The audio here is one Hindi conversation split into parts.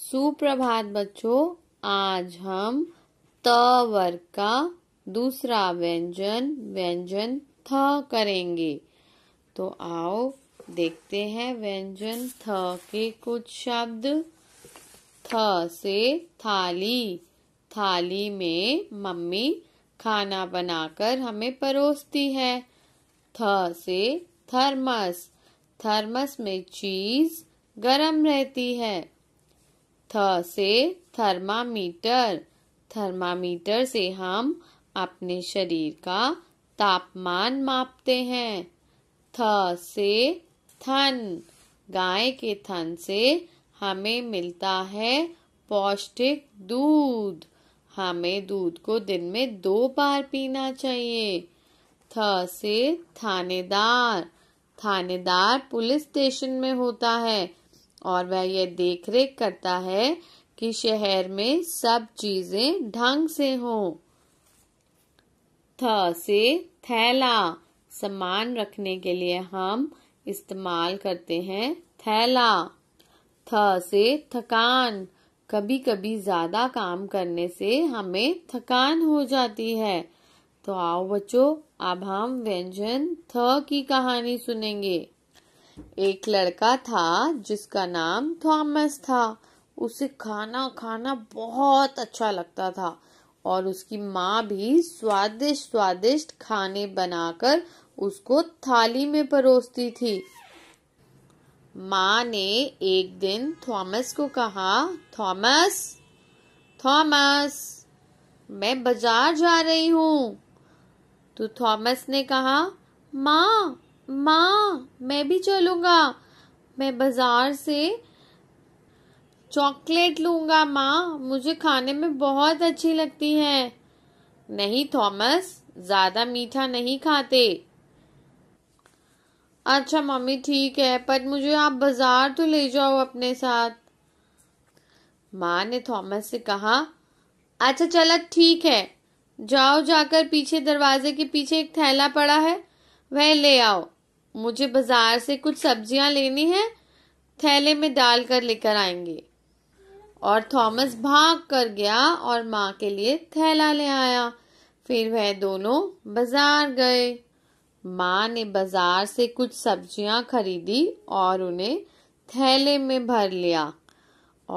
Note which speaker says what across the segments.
Speaker 1: सुप्रभात बच्चों आज हम त वर्ग का दूसरा व्यंजन व्यंजन थ करेंगे तो आओ देखते हैं व्यंजन थ के कुछ शब्द थ से थाली थाली में मम्मी खाना बनाकर हमें परोसती है थ से थर्मस थर्मस में चीज गरम रहती है थ से थर्मामीटर थर्मामीटर से हम अपने शरीर का तापमान मापते हैं थ से थन गाय के थन से हमें मिलता है पौष्टिक दूध हमें दूध को दिन में दो बार पीना चाहिए थ से थानेदार थानेदार पुलिस स्टेशन में होता है और वह यह देख रेख करता है कि शहर में सब चीजें ढंग से हों। थ से थैला सामान रखने के लिए हम इस्तेमाल करते हैं थैला थ से थकान कभी कभी ज्यादा काम करने से हमें थकान हो जाती है तो आओ बच्चों अब हम व्यंजन थ की कहानी सुनेंगे एक लड़का था जिसका नाम थॉमस था उसे खाना खाना बहुत अच्छा लगता था और उसकी माँ भी स्वादिष्ट स्वादिष्ट खाने बनाकर उसको थाली में परोसती थी माँ ने एक दिन थॉमस को कहा थॉमस थॉमस मैं बाजार जा रही हूँ तो थॉमस ने कहा माँ माँ मैं भी चलूंगा मैं बाजार से चॉकलेट लूंगा माँ मुझे खाने में बहुत अच्छी लगती है नहीं थॉमस ज़्यादा मीठा नहीं खाते अच्छा मम्मी ठीक है पर मुझे आप बाजार तो ले जाओ अपने साथ माँ ने थॉमस से कहा अच्छा चलो ठीक है जाओ जाकर पीछे दरवाजे के पीछे एक थैला पड़ा है वह ले आओ मुझे बाजार से कुछ सब्जियां लेनी है थैले में डाल कर लेकर आएंगे और थॉमस भाग कर गया और माँ के लिए थैला ले आया फिर वह दोनों बाजार गए माँ ने बाजार से कुछ सब्जियां खरीदी और उन्हें थैले में भर लिया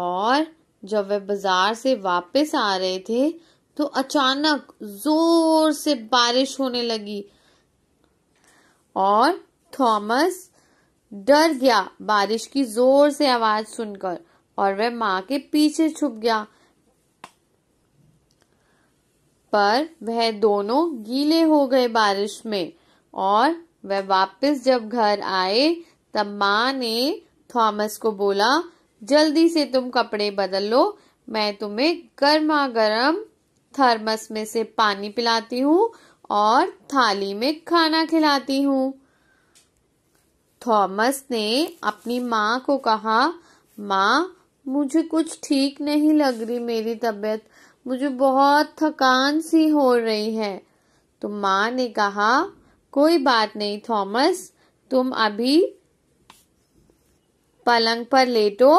Speaker 1: और जब वह बाजार से वापस आ रहे थे तो अचानक जोर से बारिश होने लगी और थॉमस डर गया बारिश की जोर से आवाज सुनकर और वह माँ के पीछे छुप गया पर वह दोनों गीले हो गए बारिश में और वह वापस जब घर आए तब माँ ने थॉमस को बोला जल्दी से तुम कपड़े बदल लो मैं तुम्हें गर्मा गर्म थर्मस में से पानी पिलाती हूँ और थाली में खाना खिलाती हूँ थॉमस ने अपनी माँ को कहा माँ मुझे कुछ ठीक नहीं लग रही मेरी तबीयत मुझे बहुत थकान सी हो रही है तो माँ ने कहा कोई बात नहीं थॉमस तुम अभी पलंग पर लेटो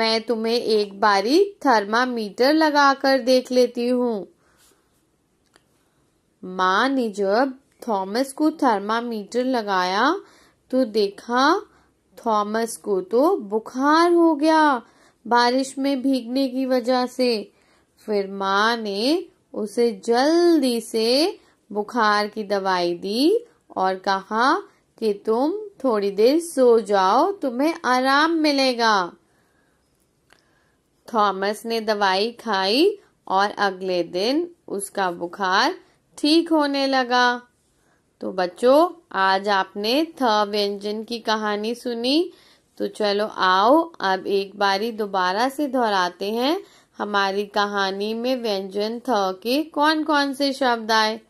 Speaker 1: मैं तुम्हें एक बारी थर्मामीटर लगाकर देख लेती हूँ माँ ने जब थॉमस को थर्मामीटर लगाया तो देखा थॉमस को तो बुखार हो गया बारिश में भीगने की वजह से फिर माँ ने उसे जल्दी से बुखार की दवाई दी और कहा कि तुम थोड़ी देर सो जाओ तुम्हें आराम मिलेगा थॉमस ने दवाई खाई और अगले दिन उसका बुखार ठीक होने लगा तो बच्चों आज आपने थ व्यंजन की कहानी सुनी तो चलो आओ अब एक बारी दोबारा से दोहराते हैं हमारी कहानी में व्यंजन थ के कौन कौन से शब्द आए